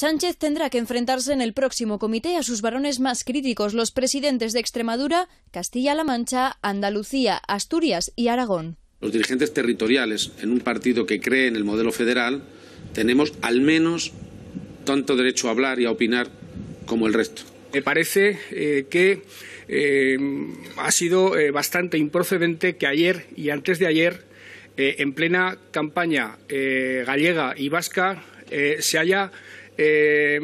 Sánchez tendrá que enfrentarse en el próximo comité a sus varones más críticos, los presidentes de Extremadura, Castilla-La Mancha, Andalucía, Asturias y Aragón. Los dirigentes territoriales en un partido que cree en el modelo federal tenemos al menos tanto derecho a hablar y a opinar como el resto. Me parece eh, que eh, ha sido eh, bastante improcedente que ayer y antes de ayer, en plena campaña gallega y vasca, se haya eh,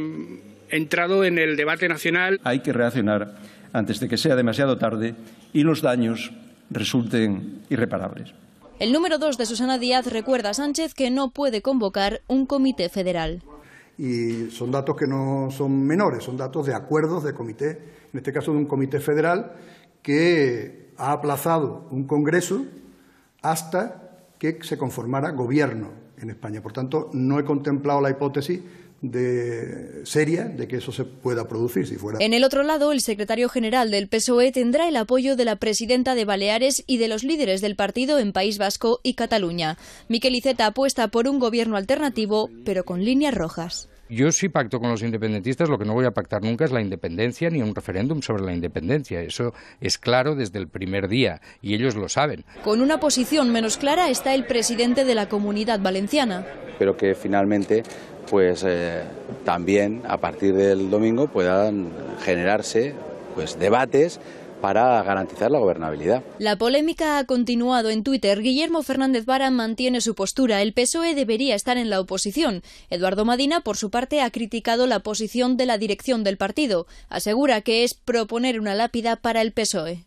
entrado en el debate nacional. Hay que reaccionar antes de que sea demasiado tarde y los daños resulten irreparables. El número dos de Susana Díaz recuerda a Sánchez que no puede convocar un comité federal. Y son datos que no son menores, son datos de acuerdos de comité, en este caso de un comité federal que ha aplazado un congreso hasta que se conformara gobierno en España. Por tanto, no he contemplado la hipótesis de seria de que eso se pueda producir si fuera. En el otro lado, el secretario general del PSOE tendrá el apoyo de la presidenta de Baleares y de los líderes del partido en País Vasco y Cataluña. Miquel Iceta apuesta por un gobierno alternativo, pero con líneas rojas. Yo sí pacto con los independentistas, lo que no voy a pactar nunca es la independencia ni un referéndum sobre la independencia. Eso es claro desde el primer día y ellos lo saben. Con una posición menos clara está el presidente de la Comunidad Valenciana espero que finalmente pues eh, también a partir del domingo puedan generarse pues debates para garantizar la gobernabilidad. La polémica ha continuado en Twitter. Guillermo Fernández Vara mantiene su postura. El PSOE debería estar en la oposición. Eduardo Madina, por su parte, ha criticado la posición de la dirección del partido. Asegura que es proponer una lápida para el PSOE.